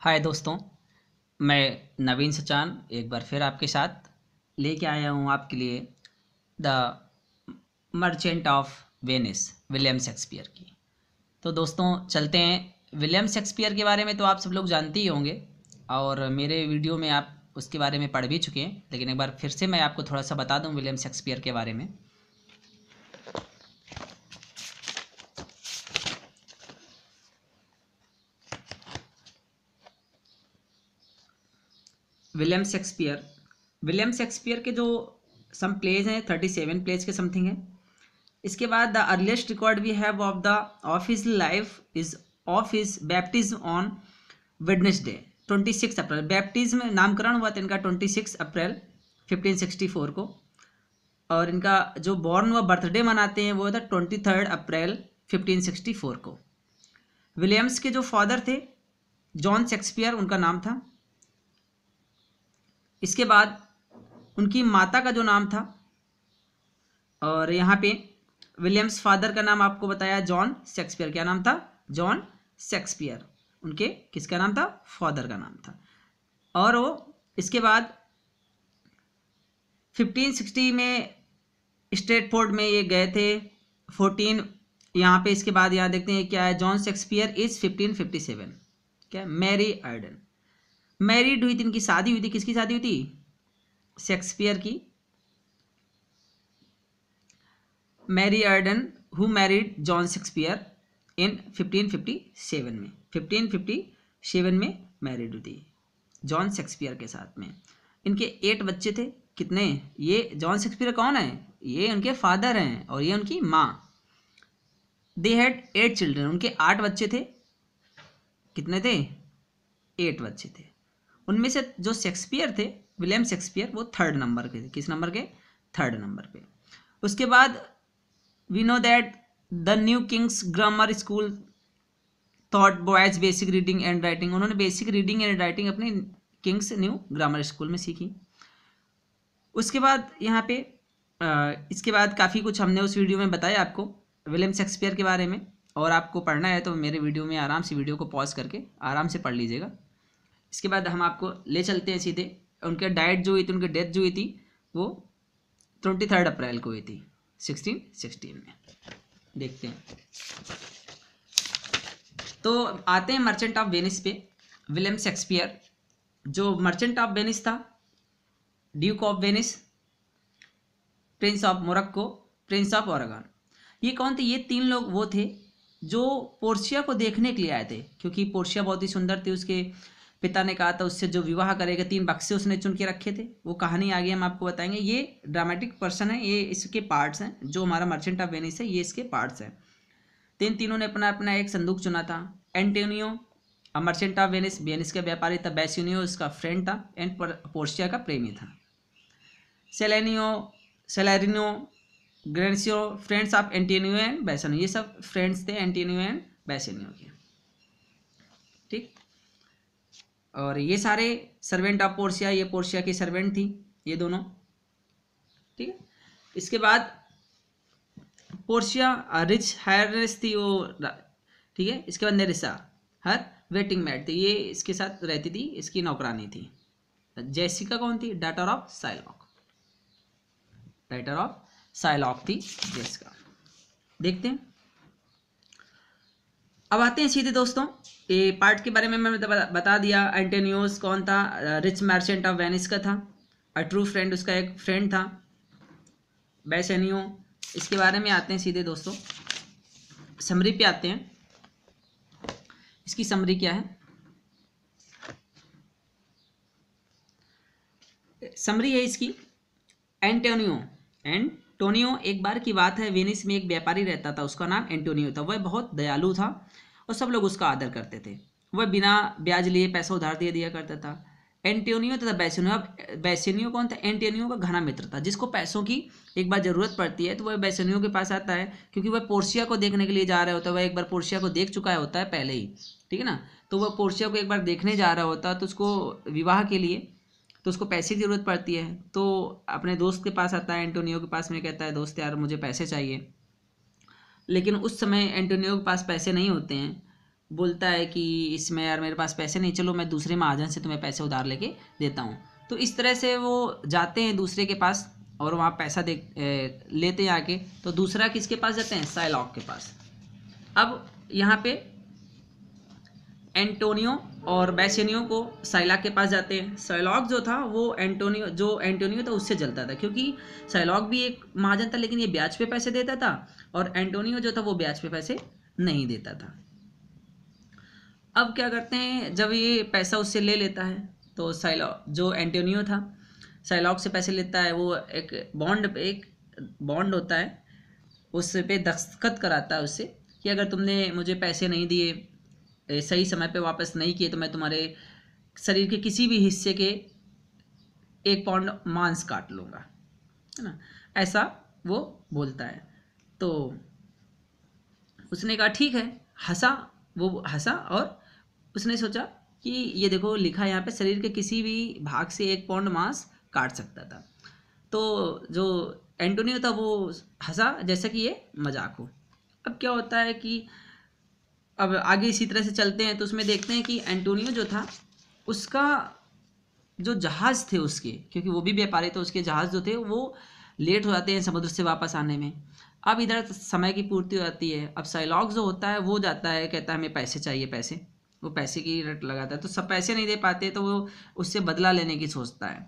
हाय दोस्तों मैं नवीन सचान एक बार फिर आपके साथ लेके आया हूँ आपके लिए the merchant of Venice William Shakespeare की तो दोस्तों चलते हैं विलियम शेक्सपियर के बारे में तो आप सब लोग जानते ही होंगे और मेरे वीडियो में आप उसके बारे में पढ़ भी चुके हैं लेकिन एक बार फिर से मैं आपको थोड़ा सा बता दूँ विलियम शेक्सपियर के बारे में विलियम शेक्सपियर विलियम शेक्सपियर के जो सम प्लेज हैं थर्टी सेवन प्लेज के समथिंग हैं इसके बाद the earliest record we have of the of his life is of his baptism on day twenty six April baptism नामकरण हुआ था इनका twenty six April fifteen sixty four को और इनका जो बॉर्न हुआ बर्थडे मनाते हैं वो था twenty third April fifteen sixty four को विलियम्स के जो फादर थे जॉन शेक्सपियर उनका नाम था इसके बाद उनकी माता का जो नाम था और यहाँ पे विलियम्स फादर का नाम आपको बताया जॉन शेक्सपियर क्या नाम था जॉन शेक्सपियर उनके किसका नाम था फादर का नाम था और वो इसके बाद 1560 में फोर्ड में ये गए थे 14 यहाँ पे इसके बाद यहाँ देखते हैं क्या है जॉन शेक्सपियर इज 1557 क्या मैरी आर्डन मैरिड हुई थी इनकी शादी हुई थी किसकी शादी हुई थी शेक्सपियर की Mary Arden who married John Shakespeare in 1557 में 1557 में मैरिड हुई थी जॉन शेक्सपियर के साथ में इनके एट बच्चे थे कितने ये जॉन शेक्सपियर कौन है ये उनके फादर हैं और ये उनकी माँ दे हैड एट चिल्ड्रन उनके आठ बच्चे थे कितने थे एट बच्चे थे उनमें से जो शेक्सपियर थे विलियम शेक्सपियर वो थर्ड नंबर के थे किस नंबर के थर्ड नंबर पे उसके बाद we know that the new King's grammar school taught boys basic reading and writing उन्होंने बेसिक रीडिंग एंड राइटिंग अपनी किंग्स न्यू ग्रामर स्कूल में सीखी उसके बाद यहाँ पे इसके बाद काफ़ी कुछ हमने उस वीडियो में बताया आपको विलियम शेक्सपियर के बारे में और आपको पढ़ना है तो मेरे वीडियो में आराम से वीडियो को पॉज करके आराम से पढ़ लीजिएगा इसके बाद हम आपको ले चलते हैं सीधे उनके डाइट जो हुई थी उनकी डेथ जो हुई थी वो ट्वेंटी थर्ड अप्रैल को हुई थी सिक्सटीन सिक्सटीन में देखते हैं तो आते हैं मर्चेंट ऑफ वेनिस पे विलियम शेक्सपियर जो मर्चेंट ऑफ वेनिस था duke of Venice prince of Morocco prince of Aragon ये कौन थे ये तीन लोग वो थे जो पोर्शिया को देखने के लिए आए थे क्योंकि पोर्शिया बहुत ही सुंदर थी उसके पिता ने कहा था उससे जो विवाह करेगा तीन बक्से उसने चुन के रखे थे वो कहानी आगे हम आपको बताएंगे ये ड्रामेटिक पर्सन है ये इसके पार्ट्स हैं जो हमारा मर्चेंट ऑफ वेनिस है ये इसके पार्ट्स हैं तीन तीनों ने अपना अपना एक संदूक चुना था Antonio merchant of Venice Venice का व्यापारी था बैसिनियो इसका फ्रेंड था एंड पोर्शिया का प्रेमी था Solanio Salarino Gratiano friends of Antonio and Bassanio ये सब फ्रेंड्स थे एंटीनियो एंड बैसेनियो के ठीक और ये सारे सर्वेंट ऑफ पोर्सिया ये पोर्सिया की सर्वेंट थी ये दोनों ठीक है इसके बाद पोर्सिया रिच हायरनेस थी वो ठीक है इसके बाद नेरिसा हर वेटिंग मैट थी ये इसके साथ रहती थी इसकी नौकरानी थी जैसिका कौन थी daughter of Shylock daughter of Shylock थी जैसिका देखते हैं अब आते हैं सीधे दोस्तों ये पार्ट के बारे में मैंने बता दिया एंटेनियोस कौन था रिच मर्चेंट ऑफ वेनिस का था अ ट्रू फ्रेंड उसका एक फ्रेंड था बैसेनियो इसके बारे में आते हैं सीधे दोस्तों समरी पे आते हैं इसकी समरी क्या है समरी है इसकी एंटोनियो एंड टोनियो एक बार की बात है वेनिस में एक व्यापारी रहता था उसका नाम एंटोनियो था वह बहुत दयालु था और सब लोग उसका आदर करते थे वह बिना ब्याज लिए पैसा उधार दे दिया करता था एंटोनियो तथा बैसेनियो अब बैसेनियो कौन था एंटोनियो का घना मित्र था जिसको पैसों की एक बार ज़रूरत पड़ती है तो वह बैसेनियो के पास आता है क्योंकि वह पोर्सिया को देखने के लिए जा रहा होता है वह एक बार पोर्सिया को देख चुका होता है पहले ही ठीक है ना तो वह पोर्सिया को एक बार देखने जा रहा होता है तो उसको विवाह के लिए तो उसको पैसे की ज़रूरत पड़ती है तो अपने दोस्त के पास आता है एंटोनियो के पास में कहता है दोस्त यार मुझे पैसे चाहिए लेकिन उस समय एंटोनियो के पास पैसे नहीं होते हैं बोलता है कि इसमें यार मेरे पास पैसे नहीं चलो मैं दूसरे महाजन से तुम्हें पैसे उधार लेके देता हूँ तो इस तरह से वो जाते हैं दूसरे के पास और वहाँ पैसा दे लेते हैं आके तो दूसरा किसके पास जाते हैं साइलॉक के पास अब यहाँ पे एंटोनियो और बैचेनियो को साइलाग के पास जाते हैं साइलॉग जो था वो एंटोनियो जो एंटोनियो था उससे जलता था क्योंकि साइलॉग भी एक महाजन था लेकिन ये ब्याज पे पैसे देता था और एंटोनियो जो था वो ब्याज पे पैसे नहीं देता था अब क्या करते हैं जब ये पैसा उससे ले लेता है तो साइलॉ जो एंटोनियो था साइलॉग से पैसे लेता है वो एक बॉन्ड एक बॉन्ड होता है उस पर दस्तखत कराता है उससे कि अगर तुमने मुझे पैसे नहीं दिए सही समय पे वापस नहीं किए तो मैं तुम्हारे शरीर के किसी भी हिस्से के एक पाउंड मांस काट लूँगा है ना ऐसा वो बोलता है तो उसने कहा ठीक है हंसा वो हंसा और उसने सोचा कि ये देखो लिखा यहाँ पे शरीर के किसी भी भाग से एक पौंड मांस काट सकता था तो जो एंटोनियो था वो हंसा जैसा कि ये मजाक हो अब क्या होता है कि अब आगे इसी तरह से चलते हैं तो उसमें देखते हैं कि एंटोनियो जो था उसका जो जहाज़ थे उसके क्योंकि वो भी व्यापारी थे उसके जहाज़ जो थे वो लेट हो जाते हैं समुद्र से वापस आने में अब इधर समय की पूर्ति हो जाती है अब साइलॉग जो होता है वो जाता है कहता है हमें पैसे चाहिए पैसे वो पैसे की रट लगाता है तो सब पैसे नहीं दे पाते तो वो उससे बदला लेने की सोचता है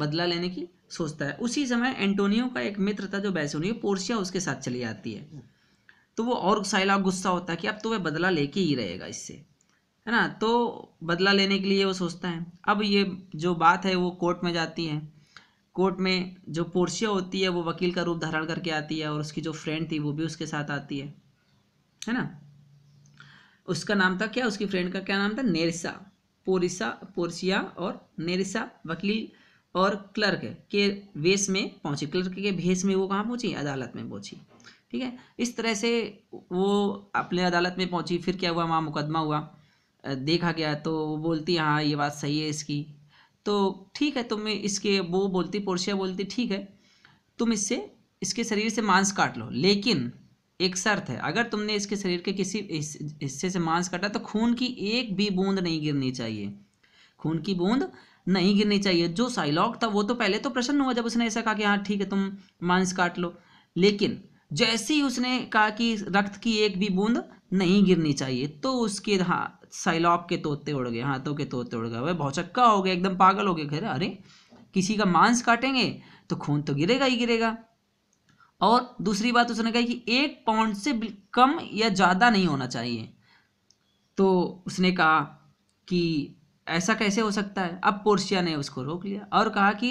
बदला लेने की सोचता है उसी समय एंटोनियो का एक मित्र था जो बैसोनियो पोर्सिया उसके साथ चली जाती है तो वो और साइला गुस्सा होता है कि अब तो वह बदला लेके ही रहेगा इससे है ना तो बदला लेने के लिए वो सोचता है अब ये जो बात है वो कोर्ट में जाती है कोर्ट में जो पोर्शिया होती है वो वकील का रूप धारण करके आती है और उसकी जो फ्रेंड थी वो भी उसके साथ आती है है ना उसका नाम था क्या उसकी फ्रेंड का क्या नाम था नेरिसा पोरिसा पोर्सिया और नेरिसा वकील और क्लर्क के वेश में पहुंची क्लर्क के भेष में वो कहाँ पहुंची अदालत में पहुंची ठीक है इस तरह से वो अपने अदालत में पहुंची फिर क्या हुआ वहाँ मुकदमा हुआ देखा गया तो वो बोलती हाँ ये बात सही है इसकी तो ठीक है तुम इसके वो बोलती पोर्शिया बोलती ठीक है तुम इससे इसके शरीर से मांस काट लो लेकिन एक शर्त है अगर तुमने इसके शरीर के किसी हिस्से से मांस काटा तो खून की एक भी बूंद नहीं गिरनी चाहिए खून की बूंद नहीं गिरनी चाहिए जो साइलॉग था वो तो पहले तो प्रसन्न हुआ जब उसने ऐसा कहा कि हाँ ठीक है तुम मांस काट लो लेकिन जैसे ही उसने कहा कि रक्त की एक भी बूंद नहीं गिरनी चाहिए तो उसके हाँ सैलाब के तोते उड़ गए हाथों के तोते उड़ गए वह भौचक्का हो गया एकदम पागल हो गया खेरा अरे किसी का मांस काटेंगे तो खून तो गिरेगा ही गिरेगा और दूसरी बात उसने कही कि एक पाउंड से कम या ज़्यादा नहीं होना चाहिए तो उसने कहा कि ऐसा कैसे हो सकता है अब पोर्सिया ने उसको रोक लिया और कहा कि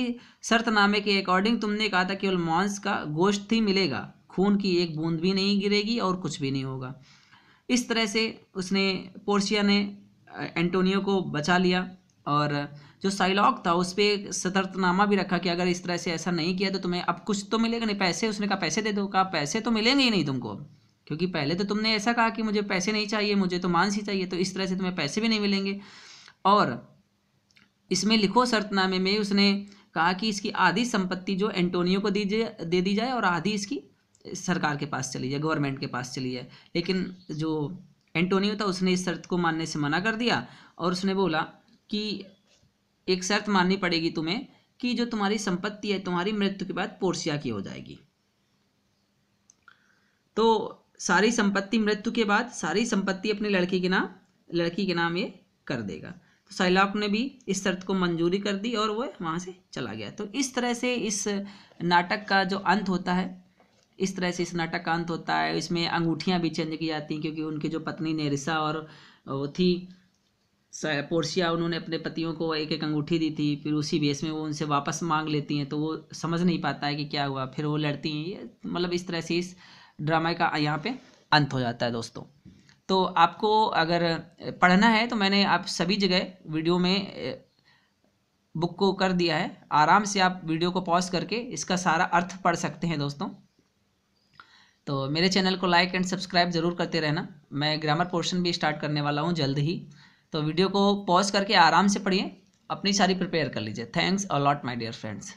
शर्तनामे के अकॉर्डिंग तुमने कहा था केवल मांस का गोश्त ही मिलेगा खून की एक बूंद भी नहीं गिरेगी और कुछ भी नहीं होगा इस तरह से उसने पोर्शिया ने एंटोनियो को बचा लिया और जो साइलॉग था उस पर सतर्कनामा भी रखा कि अगर इस तरह से ऐसा नहीं किया तो तुम्हें अब कुछ तो मिलेगा नहीं पैसे उसने कहा पैसे दे दो कहा पैसे तो मिलेंगे ही नहीं तुमको क्योंकि पहले तो तुमने ऐसा कहा कि मुझे पैसे नहीं चाहिए मुझे तो मांस ही चाहिए तो इस तरह से तुम्हें पैसे भी नहीं मिलेंगे और इसमें लिखो शर्तनामे में उसने कहा कि इसकी आधी संपत्ति जो एंटोनियो को दीजिए दे दी जाए और आधी इसकी सरकार के पास चली जाए गवर्नमेंट के पास चली जाए लेकिन जो एंटोनियो था उसने इस शर्त को मानने से मना कर दिया और उसने बोला कि एक शर्त माननी पड़ेगी तुम्हें कि जो तुम्हारी संपत्ति है तुम्हारी मृत्यु के बाद पोर्सिया की हो जाएगी तो सारी संपत्ति मृत्यु के बाद सारी संपत्ति अपनी लड़की के नाम लड़की के नाम ये कर देगा तो सैलाब ने भी इस शर्त को मंजूरी कर दी और वह वहाँ से चला गया तो इस तरह से इस नाटक का जो अंत होता है इस तरह से इस नाटक का अंत होता है इसमें अंगूठियाँ भी चेंज की जाती हैं क्योंकि उनकी जो पत्नी नेरिसा और वो थी पोर्सिया उन्होंने अपने पतियों को एक एक अंगूठी दी थी फिर उसी बेस में वो उनसे वापस मांग लेती हैं तो वो समझ नहीं पाता है कि क्या हुआ फिर वो लड़ती हैं ये मतलब इस तरह से इस ड्रामा का यहाँ पे अंत हो जाता है दोस्तों तो आपको अगर पढ़ना है तो मैंने आप सभी जगह वीडियो में बुक को कर दिया है आराम से आप वीडियो को पॉज करके इसका सारा अर्थ पढ़ सकते हैं दोस्तों तो मेरे चैनल को लाइक एंड सब्सक्राइब ज़रूर करते रहना मैं ग्रामर पोर्शन भी स्टार्ट करने वाला हूँ जल्द ही तो वीडियो को पॉज करके आराम से पढ़िए अपनी सारी प्रिपेयर कर लीजिए thanks a lot my dear friends